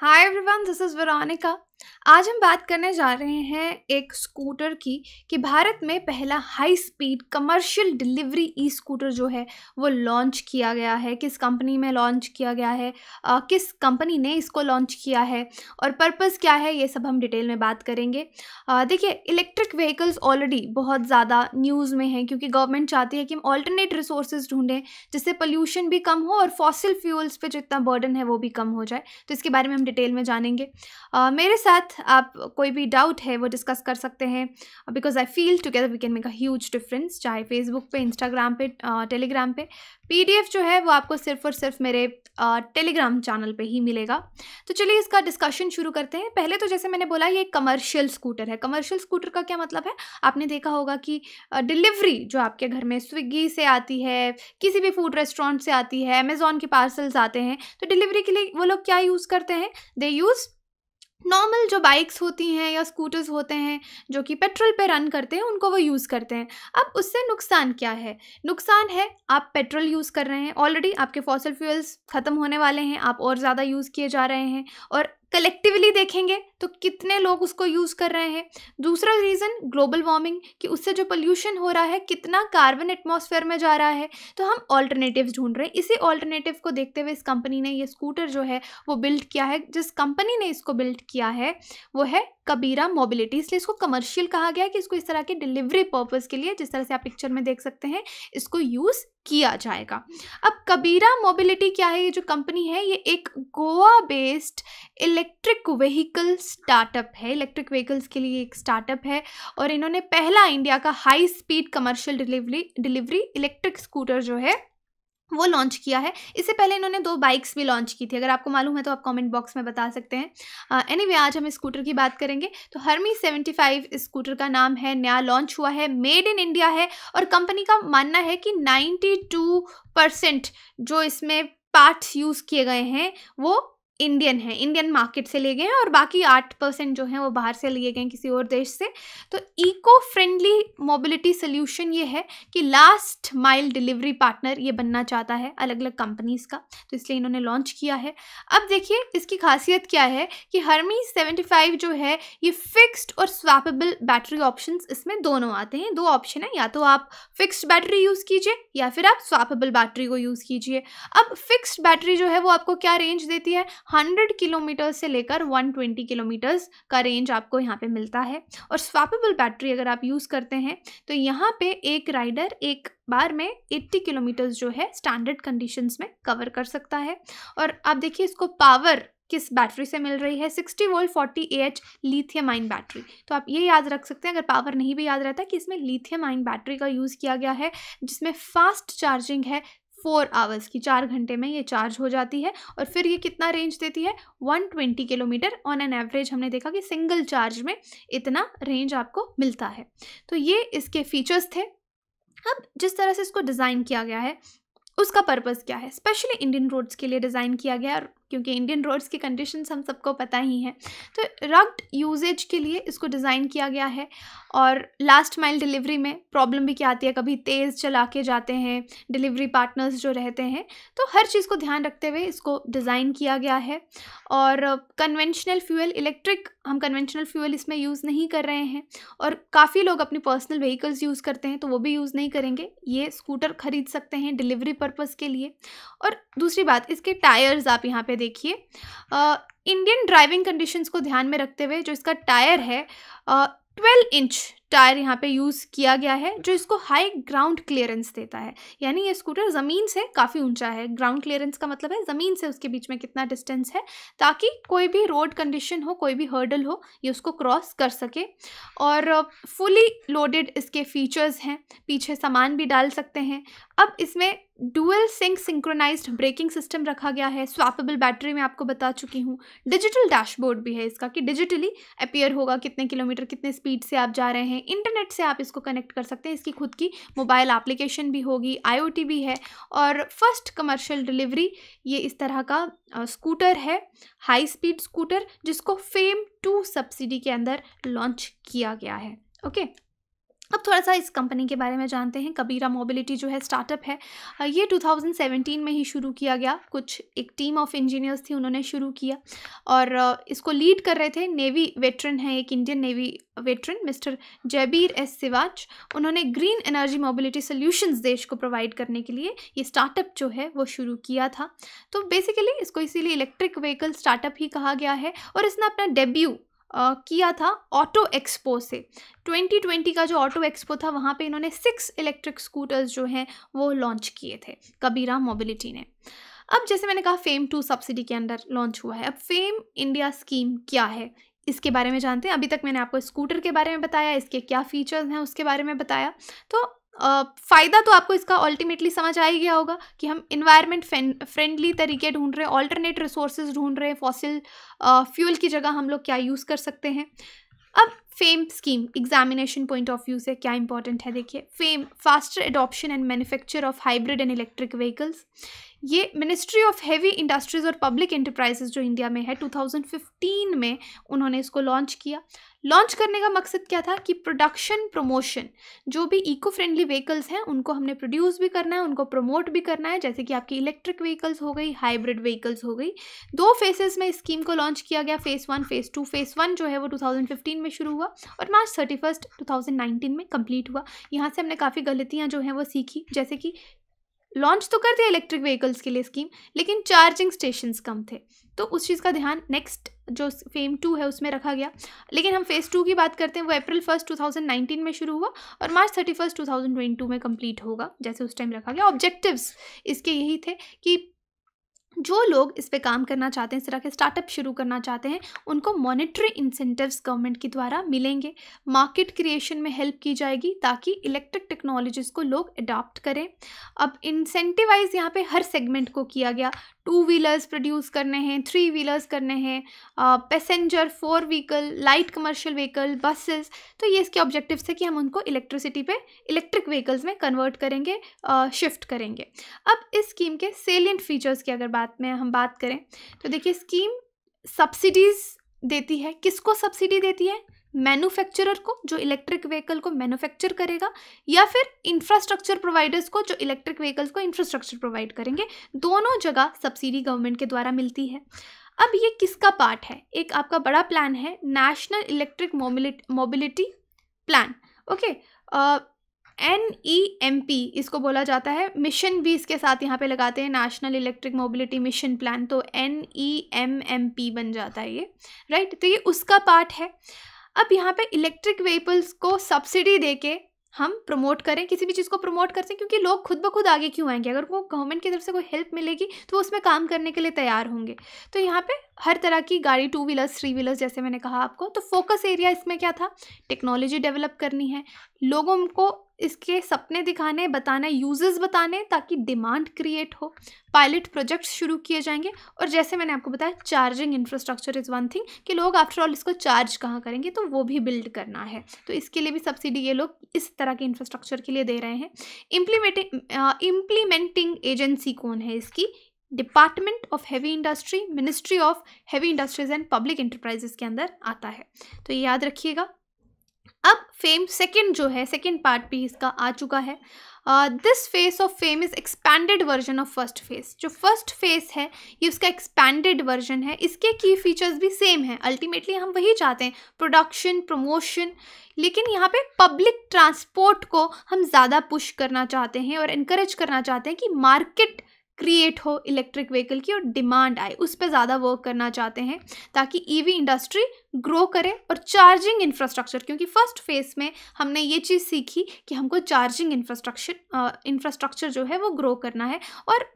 Hi everyone, this is Veronica. आज हम बात करने जा रहे हैं एक स्कूटर की कि भारत में पहला high speed commercial delivery e scooter जो है वो लॉन्च किया गया है किस कंपनी में लॉन्च किया गया है आ, किस कंपनी ने इसको लॉन्च किया है और पर्पस क्या है ये सब हम डिटेल में बात करेंगे देखिए इलेक्ट्रिक व्हीकल्स ऑलरेडी बहुत ज़्यादा न्यूज़ में है क्योंकि गवर्नमेंट चाहती है कि हम ऑल्टरनेट रिसोर्सेज ढूंढें जिससे पोल्यूशन भी कम हो और फॉसिल फ्यूल्स पर जितना बर्डन है वो भी कम हो जाए तो इसके बारे में हम डिटेल में जानेंगे आ, मेरे साथ साथ आप कोई भी डाउट है वो डिस्कस कर सकते हैं because I feel together we can make a huge difference चाहे फेसबुक पे इंस्टाग्राम पे टेलीग्राम पे पीडीएफ जो है वो आपको सिर्फ और सिर्फ मेरे टेलीग्राम चैनल पे ही मिलेगा तो चलिए इसका डिस्कशन शुरू करते हैं पहले तो जैसे मैंने बोला ये कमर्शियल स्कूटर है कमर्शियल स्कूटर का क्या मतलब है आपने देखा होगा कि डिलीवरी जो आपके घर में स्विगी से आती है किसी भी फूड रेस्टोरेंट से आती है अमेज़ोन के पार्सल्स आते हैं तो डिलीवरी के लिए वो लोग क्या यूज़ करते हैं दे यूज़ नॉर्मल जो बाइक्स होती हैं या स्कूटर्स होते हैं जो कि पेट्रोल पे रन करते हैं उनको वो यूज़ करते हैं अब उससे नुकसान क्या है नुकसान है आप पेट्रोल यूज़ कर रहे हैं ऑलरेडी आपके फॉसल फ्यूल्स ख़त्म होने वाले हैं आप और ज़्यादा यूज़ किए जा रहे हैं और कलेक्टिवली देखेंगे तो कितने लोग उसको यूज़ कर रहे हैं दूसरा रीज़न ग्लोबल वार्मिंग कि उससे जो पोल्यूशन हो रहा है कितना कार्बन एटमॉस्फेयर में जा रहा है तो हम ऑल्टरनेटिव ढूंढ रहे हैं इसी ऑल्टरनेटिव को देखते हुए इस कंपनी ने ये स्कूटर जो है वो बिल्ड किया है जिस कंपनी ने इसको बिल्ड किया है वो है कबीरा मोबिलिटी इसलिए इसको कमर्शियल कहा गया कि इसको इस तरह के डिलीवरी पर्पज़ के लिए जिस तरह से आप पिक्चर में देख सकते हैं इसको यूज़ किया जाएगा अब कबीरा मोबिलिटी क्या है ये जो कंपनी है ये एक Goa based electric vehicle startup है इलेक्ट्रिक व्हीकल्स के लिए एक स्टार्टअप है और इन्होंने पहला इंडिया का high speed commercial delivery delivery electric scooter जो है वो लॉन्च किया है इससे पहले इन्होंने दो बाइक्स भी लॉन्च की थी अगर आपको मालूम है तो आप कमेंट बॉक्स में बता सकते हैं एनी anyway, आज हम स्कूटर की बात करेंगे तो हर्मी 75 स्कूटर का नाम है नया लॉन्च हुआ है मेड इन इंडिया है और कंपनी का मानना है कि 92 परसेंट जो इसमें पार्ट्स यूज़ किए गए हैं वो इंडियन है इंडियन मार्केट से लिए गए हैं और बाकी आठ परसेंट जो हैं वो बाहर से लिए गए हैं किसी और देश से तो इको फ्रेंडली मोबिलिटी सोल्यूशन ये है कि लास्ट माइल डिलीवरी पार्टनर ये बनना चाहता है अलग अलग कंपनीज़ का तो इसलिए इन्होंने लॉन्च किया है अब देखिए इसकी खासियत क्या है कि हरमी सेवेंटी फाइव जो है ये फिक्स्ड और स्वापेबल बैटरी ऑप्शन इसमें दोनों आते हैं दो ऑप्शन है या तो आप फिक्स्ड बैटरी यूज़ कीजिए या फिर आप स्वापेबल बैटरी को यूज़ कीजिए अब फिक्स्ड बैटरी जो है वो आपको क्या रेंज देती है हंड्रेड किलोमीटर से लेकर वन ट्वेंटी किलोमीटर्स का रेंज आपको यहाँ पे मिलता है और स्वापेबल बैटरी अगर आप यूज़ करते हैं तो यहाँ पे एक राइडर एक बार में 80 किलोमीटर्स जो है स्टैंडर्ड कंडीशंस में कवर कर सकता है और आप देखिए इसको पावर किस बैटरी से मिल रही है 60 volt 40 A H lithium ion battery तो आप ये याद रख सकते हैं अगर पावर नहीं भी याद रहता कि इसमें लीथियम आइन बैटरी का यूज़ किया गया है जिसमें फास्ट चार्जिंग है फोर आवर्स की चार घंटे में ये चार्ज हो जाती है और फिर ये कितना रेंज देती है 120 किलोमीटर ऑन एन एवरेज हमने देखा कि सिंगल चार्ज में इतना रेंज आपको मिलता है तो ये इसके फीचर्स थे अब जिस तरह से इसको डिज़ाइन किया गया है उसका पर्पज़ क्या है स्पेशली इंडियन रोड्स के लिए डिज़ाइन किया गया और क्योंकि इंडियन रोड्स की कंडीशन हम सबको पता ही हैं तो रग्ड यूजेज के लिए इसको डिज़ाइन किया गया है और लास्ट माइल डिलीवरी में प्रॉब्लम भी क्या आती है कभी तेज़ चला के जाते हैं डिलीवरी पार्टनर्स जो रहते हैं तो हर चीज़ को ध्यान रखते हुए इसको डिज़ाइन किया गया है और कन्वेंशनल फ्यूल इलेक्ट्रिक हम कन्वेंशनल फ्यूल इसमें यूज़ नहीं कर रहे हैं और काफ़ी लोग अपनी पर्सनल व्हीकल्स यूज़ करते हैं तो वो भी यूज़ नहीं करेंगे ये स्कूटर ख़रीद सकते हैं डिलीवरी पर्पज़ के लिए और दूसरी बात इसके टायर्स आप यहाँ पर देखिए इंडियन ड्राइविंग कंडीशंस को ध्यान में रखते हुए जो इसका टायर है ट्वेल्व इंच टायर यहाँ पे यूज़ किया गया है जो इसको हाई ग्राउंड क्लियरेंस देता है यानी ये स्कूटर ज़मीन से काफ़ी ऊंचा है ग्राउंड क्लियरेंस का मतलब है ज़मीन से उसके बीच में कितना डिस्टेंस है ताकि कोई भी रोड कंडीशन हो कोई भी हर्डल हो ये उसको क्रॉस कर सके और फुली लोडेड इसके फीचर्स हैं पीछे सामान भी डाल सकते हैं अब इसमें dual sync synchronised braking system रखा गया है स्वापेबल बैटरी मैं आपको बता चुकी हूँ डिजिटल डैशबोर्ड भी है इसका कि डिजिटली अपेयर होगा कितने किलोमीटर कितने स्पीड से आप जा रहे हैं हैं इंटरनेट से आप इसको कनेक्ट कर सकते हैं इसकी खुद की मोबाइल एप्लीकेशन भी होगी आई भी है और फर्स्ट कमर्शियल डिलीवरी ये इस तरह का स्कूटर है हाई स्पीड स्कूटर जिसको फेम टू सब्सिडी के अंदर लॉन्च किया गया है ओके okay? अब थोड़ा सा इस कंपनी के बारे में जानते हैं कबीरा मोबिलिटी जो है स्टार्टअप है ये 2017 में ही शुरू किया गया कुछ एक टीम ऑफ इंजीनियर्स थी उन्होंने शुरू किया और इसको लीड कर रहे थे नेवी वेटरन है एक Indian navy veteran mister Jaibir S Siwach उन्होंने ग्रीन एनर्जी मोबिलिटी सोल्यूशंस देश को प्रोवाइड करने के लिए ये स्टार्टअप जो है वो शुरू किया था तो बेसिकली इसको इसीलिए इलेक्ट्रिक व्हीकल स्टार्टअप ही कहा गया है और इसने अपना डेब्यू आ, किया था ऑटो एक्सपो से 2020 का जो ऑटो एक्सपो था वहाँ पे इन्होंने सिक्स इलेक्ट्रिक स्कूटर्स जो हैं वो लॉन्च किए थे कबीरा मोबिलिटी ने अब जैसे मैंने कहा फेम टू सब्सिडी के अंडर लॉन्च हुआ है अब फेम इंडिया स्कीम क्या है इसके बारे में जानते हैं अभी तक मैंने आपको स्कूटर के बारे में बताया इसके क्या फीचर्स हैं उसके बारे में बताया तो फ़ायदा तो आपको इसका अल्टीमेटली समझ आ ही गया होगा कि हम इन्वायरमेंट फ्रेंडली तरीके ढूंढ रहे हैं ऑल्टरनेट रिसोर्सेज ढूंढ रहे हैं फॉसिल फ्यूल की जगह हम लोग क्या यूज़ कर सकते हैं अब FAME scheme examination point of view से क्या इंपॉर्टेंट है देखिए FAME faster adoption and manufacture of hybrid and electric vehicles ये मिनिस्ट्री ऑफ हैवी इंडस्ट्रीज़ और पब्लिक इंटरप्राइजेज जो इंडिया में है 2015 में उन्होंने इसको लॉन्च किया लॉन्च करने का मकसद क्या था कि प्रोडक्शन प्रमोशन जो भी इको फ्रेंडली व्हीकल्स हैं उनको हमने प्रोड्यूस भी करना है उनको प्रमोट भी करना है जैसे कि आपकी इलेक्ट्रिक व्हीकल्स हो गई हाइब्रिड व्हीकल्स हो गई दो फेसेस में स्कीम को लॉन्च किया गया phase one phase two phase one जो है वो 2015 में शुरू हुआ और मार्च थर्टी फर्स्ट में कंप्लीट हुआ यहाँ से हमने काफ़ी गलतियाँ जो हैं वो सीखी जैसे कि लॉन्च तो कर दिया इलेक्ट्रिक व्हीकल्स के लिए स्कीम लेकिन चार्जिंग स्टेशन कम थे तो उस चीज़ का ध्यान नेक्स्ट जो फेम टू है उसमें रखा गया लेकिन हम फेज़ टू की बात करते हैं वो अप्रैल फर्स्ट 2019 में शुरू हुआ और मार्च थर्टी फर्स्ट टू में कंप्लीट होगा जैसे उस टाइम रखा गया ऑब्जेक्टिव्स इसके यही थे कि जो लोग इस पे काम करना चाहते हैं इस तरह के स्टार्टअप शुरू करना चाहते हैं उनको मॉनेटरी इंसेंटिव्स गवर्नमेंट के द्वारा मिलेंगे मार्केट क्रिएशन में हेल्प की जाएगी ताकि इलेक्ट्रिक टेक्नोलॉजीज़ को लोग अडॉप्ट करें अब इंसेंटिवाइज यहाँ पे हर सेगमेंट को किया गया टू व्हीलर्स प्रोड्यूस करने हैं थ्री व्हीलर्स करने हैं passenger four vehicle light commercial vehicle buses तो ये इसके ऑब्जेक्टिव्स है कि हम उनको इलेक्ट्रिसिटी पे इलेक्ट्रिक व्हीकल्स में कन्वर्ट करेंगे शिफ्ट करेंगे अब इस स्कीम के सेलियंट फीचर्स की अगर बात में हम बात करें तो देखिए स्कीम सब्सिडीज़ देती है किसको सब्सिडी देती है मैन्युफैक्चरर को जो इलेक्ट्रिक व्हीकल को मैन्युफैक्चर करेगा या फिर इंफ्रास्ट्रक्चर प्रोवाइडर्स को जो इलेक्ट्रिक व्हीकल्स को इंफ्रास्ट्रक्चर प्रोवाइड करेंगे दोनों जगह सब्सिडी गवर्नमेंट के द्वारा मिलती है अब ये किसका पार्ट है एक आपका बड़ा प्लान है national electric mobility plan okay N E M P इसको बोला जाता है मिशन भी इसके साथ यहाँ पे लगाते हैं national electric mobility mission plan तो N E M M P बन जाता है ये राइट right? तो ये उसका पार्ट है अब यहाँ पे इलेक्ट्रिक व्हीकल्स को सब्सिडी दे के हम प्रमोट करें किसी भी चीज़ को प्रमोट करते हैं क्योंकि लोग खुद ब खुद आगे क्यों आएंगे अगर उनको गवर्नमेंट की तरफ से कोई हेल्प मिलेगी तो वो उसमें काम करने के लिए तैयार होंगे तो यहाँ पे हर तरह की गाड़ी टू व्हीलर्स थ्री व्हीलर्स जैसे मैंने कहा आपको तो फोकस एरिया इसमें क्या था टेक्नोलॉजी डेवलप करनी है लोगों को इसके सपने दिखाने बताने यूजेस बताने ताकि डिमांड क्रिएट हो पायलट प्रोजेक्ट्स शुरू किए जाएंगे और जैसे मैंने आपको बताया charging infrastructure is one thing कि लोग आफ्टर ऑल इसको चार्ज कहाँ करेंगे तो वो भी बिल्ड करना है तो इसके लिए भी सब्सिडी ये लोग इस तरह के इंफ्रास्ट्रक्चर के लिए दे रहे हैं इम्प्लीमेंटिंग इम्प्लीमेंटिंग एजेंसी कौन है इसकी department of heavy industry ministry of heavy industries and public enterprises के अंदर आता है तो ये याद रखिएगा अब फेम सेकेंड जो है सेकेंड पार्ट भी इसका आ चुका है this phase of FAME is expanded version of first phase जो फर्स्ट फेस है ये उसका एक्सपैंडेड वर्जन है इसके की फीचर्स भी सेम हैं अल्टीमेटली हम वही चाहते हैं प्रोडक्शन प्रमोशन लेकिन यहाँ पे पब्लिक ट्रांसपोर्ट को हम ज़्यादा पुश करना चाहते हैं और इनक्रेज करना चाहते हैं कि मार्केट क्रिएट हो इलेक्ट्रिक व्हीकल की और डिमांड आए उस पर ज़्यादा वर्क करना चाहते हैं ताकि ईवी इंडस्ट्री ग्रो करे और चार्जिंग इंफ्रास्ट्रक्चर क्योंकि फर्स्ट फेज में हमने ये चीज़ सीखी कि हमको चार्जिंग इंफ्रास्ट्रक्चर इंफ्रास्ट्रक्चर जो है वो ग्रो करना है और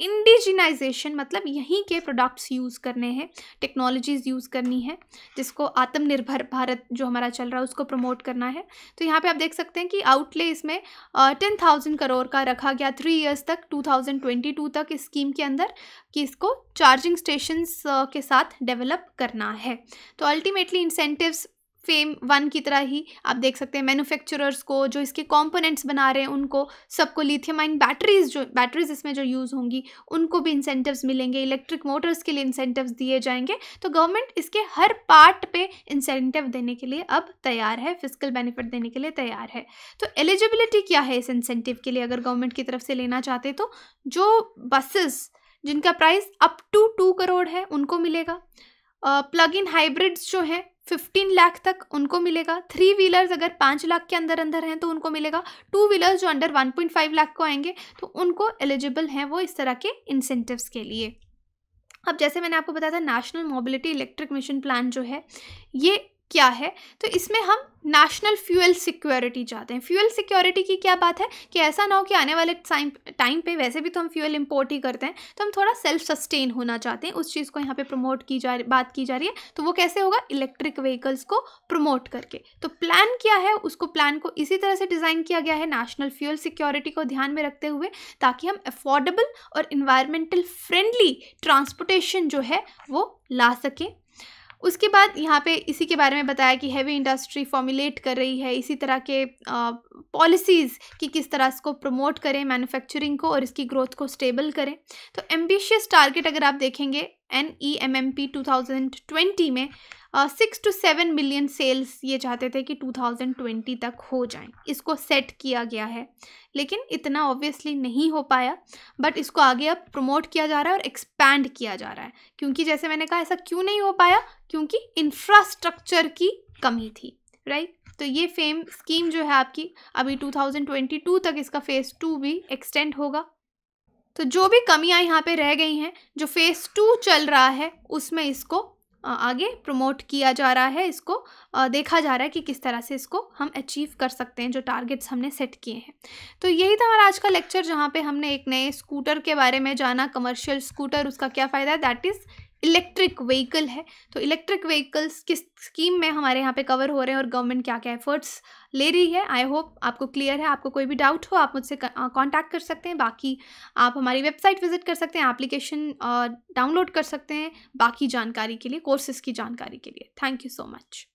इंडिजिनाइजेशन मतलब यहीं के प्रोडक्ट्स यूज़ करने हैं टेक्नोलॉजीज़ यूज़ करनी है जिसको आत्मनिर्भर भारत जो हमारा चल रहा है उसको प्रमोट करना है तो यहाँ पे आप देख सकते हैं कि आउटले इसमें टेन थाउजेंड करोड़ का रखा गया थ्री ईयर्स तक टू थाउजेंड ट्वेंटी टू तक इस स्कीम के अंदर कि इसको चार्जिंग स्टेशन के साथ डेवलप करना है तो अल्टीमेटली इंसेंटिवस फेम वन की तरह ही आप देख सकते हैं मैन्युफैक्चरर्स को जो इसके कंपोनेंट्स बना रहे हैं उनको सबको लिथियम आइन बैटरीज जो बैटरीज इसमें जो यूज़ होंगी उनको भी इंसेंटिव्स मिलेंगे इलेक्ट्रिक मोटर्स के लिए इंसेंटिव्स दिए जाएंगे तो गवर्नमेंट इसके हर पार्ट पे इंसेंटिव देने के लिए अब तैयार है फिजिकल बेनिफिट देने के लिए तैयार है तो एलिजिबिलिटी क्या है इस इंसेंटिव के लिए अगर गवर्नमेंट की तरफ से लेना चाहते तो जो बसेस जिनका price up to two crore है उनको मिलेगा प्लग इन हाइब्रिड्स जो हैं फिफ्टीन लाख तक उनको मिलेगा थ्री व्हीलर्स अगर 5 लाख के अंदर अंदर हैं तो उनको मिलेगा टू व्हीलर्स जो under one point five lakh को आएंगे तो उनको एलिजिबल हैं वो इस तरह के इंसेंटिव्स के लिए अब जैसे मैंने आपको बताया था national mobility electric mission plan जो है ये क्या है तो इसमें हम नेशनल फ्यूल सिक्योरिटी चाहते हैं फ्यूल सिक्योरिटी की क्या बात है कि ऐसा ना हो कि आने वाले टाइम टाइम पे वैसे भी तो हम फ्यूल इंपोर्ट ही करते हैं तो हम थोड़ा सेल्फ सस्टेन होना चाहते हैं उस चीज़ को यहाँ पे प्रमोट की जा बात की जा रही है तो वो कैसे होगा इलेक्ट्रिक व्हीकल्स को प्रमोट करके तो प्लान क्या है उसको प्लान को इसी तरह से डिज़ाइन किया गया है नेशनल फ्यूल सिक्योरिटी को ध्यान में रखते हुए ताकि हम अफोर्डेबल और इन्वायरमेंटल फ्रेंडली ट्रांसपोर्टेशन जो है वो ला सकें उसके बाद यहाँ पे इसी के बारे में बताया कि हैवी इंडस्ट्री फॉर्मुलेट कर रही है इसी तरह के पॉलिसीज़ कि किस तरह इसको प्रमोट करें मैन्युफैक्चरिंग को और इसकी ग्रोथ को स्टेबल करें तो एम्बिशियस टारगेट अगर आप देखेंगे N E M M P two thousand twenty में six to seven million sales ये चाहते थे कि टू थाउजेंड ट्वेंटी तक हो जाएं इसको सेट किया गया है लेकिन इतना ऑब्वियसली नहीं हो पाया बट इसको आगे अब प्रमोट किया जा रहा है और एक्सपैंड किया जा रहा है क्योंकि जैसे मैंने कहा ऐसा क्यों नहीं हो पाया क्योंकि इंफ्रास्ट्रक्चर की कमी थी राइट तो ये फेम स्कीम जो है आपकी अभी 2022 तक इसका फेज़ टू भी एक्सटेंड होगा तो जो भी कमियां यहाँ पे रह गई हैं जो फेज़ टू चल रहा है उसमें इसको आगे प्रमोट किया जा रहा है इसको देखा जा रहा है कि किस तरह से इसको हम अचीव कर सकते हैं जो टारगेट्स हमने सेट किए हैं तो यही था हमारा आज का लेक्चर जहाँ पे हमने एक नए स्कूटर के बारे में जाना कमर्शियल स्कूटर उसका क्या फ़ायदा है दैट इज़ इलेक्ट्रिक व्हीकल है तो इलेक्ट्रिक व्हीकल्स किस स्कीम में हमारे यहाँ पे कवर हो रहे हैं और गवर्नमेंट क्या क्या एफर्ट्स ले रही है आई होप आपको क्लियर है आपको कोई भी डाउट हो आप मुझसे कांटेक्ट कर सकते हैं बाकी आप हमारी वेबसाइट विजिट कर सकते हैं एप्लीकेशन डाउनलोड कर सकते हैं बाकी जानकारी के लिए कोर्सेज़ की जानकारी के लिए थैंक यू सो मच